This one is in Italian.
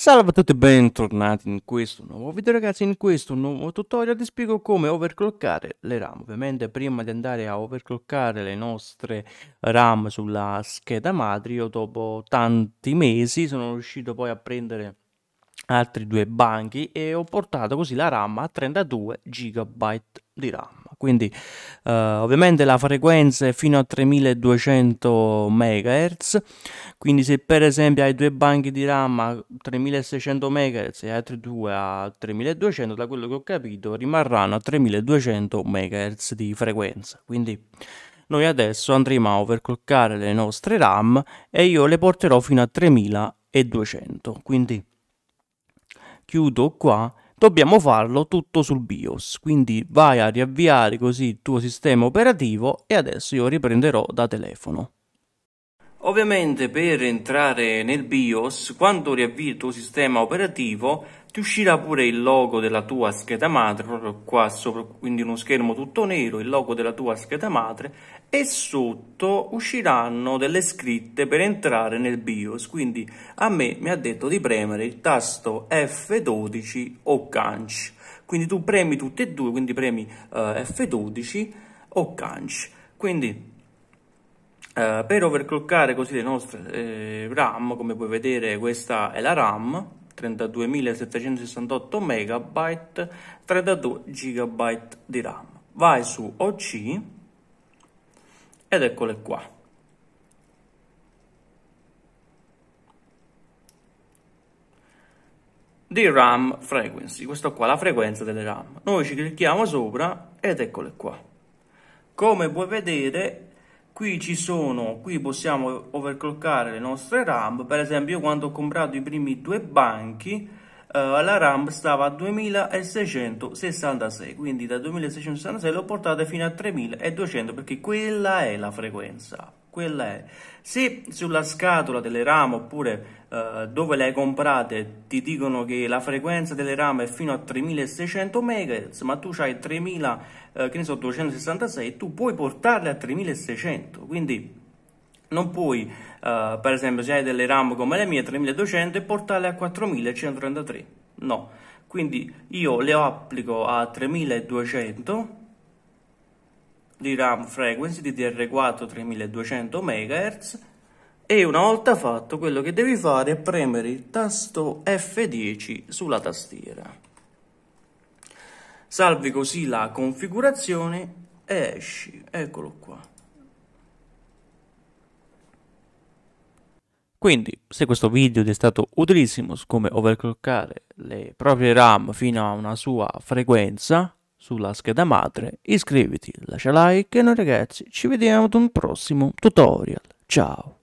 Salve a tutti e bentornati in questo nuovo video ragazzi, in questo nuovo tutorial ti spiego come overclockare le RAM Ovviamente prima di andare a overclockare le nostre RAM sulla scheda madre Io dopo tanti mesi sono riuscito poi a prendere altri due banchi e ho portato così la RAM a 32 GB di RAM quindi eh, ovviamente la frequenza è fino a 3200 MHz, quindi se per esempio hai due banchi di RAM a 3600 MHz e altri due a 3200, da quello che ho capito rimarranno a 3200 MHz di frequenza. Quindi noi adesso andremo a overclockare le nostre RAM e io le porterò fino a 3200. Quindi chiudo qua dobbiamo farlo tutto sul BIOS, quindi vai a riavviare così il tuo sistema operativo e adesso io riprenderò da telefono. Ovviamente per entrare nel BIOS, quando riavvii il tuo sistema operativo, ti uscirà pure il logo della tua scheda madre, proprio qua sopra, quindi uno schermo tutto nero, il logo della tua scheda madre, e sotto usciranno delle scritte per entrare nel BIOS, quindi a me mi ha detto di premere il tasto F12 o Canch, quindi tu premi tutte e due, quindi premi uh, eh, F12 o Canch, quindi eh, per overclockare così le nostre eh, RAM, come puoi vedere questa è la RAM, 32.768 MB, 32 GB di RAM. Vai su OC ed eccole qua. di RAM frequency, questa qua è la frequenza delle RAM. Noi ci clicchiamo sopra ed eccole qua. Come puoi vedere qui ci sono, qui possiamo overclockare le nostre RAM, per esempio io quando ho comprato i primi due banchi eh, la RAM stava a 2666, quindi da 2666 l'ho portata fino a 3200 perché quella è la frequenza quella è. Se sulla scatola delle RAM oppure eh, dove le hai comprate ti dicono che la frequenza delle RAM è fino a 3600 MHz, ma tu hai 3866, eh, tu puoi portarle a 3600, quindi non puoi, eh, per esempio, se hai delle RAM come le mie 3200 e portarle a 4133. No, quindi io le applico a 3200 di RAM frequency DDR4 3200 MHz e una volta fatto quello che devi fare è premere il tasto F10 sulla tastiera. Salvi così la configurazione e esci, eccolo qua. Quindi, se questo video ti è stato utilissimo su come overclockare le proprie RAM fino a una sua frequenza, sulla scheda madre, iscriviti, lascia like e noi ragazzi ci vediamo ad un prossimo tutorial. Ciao!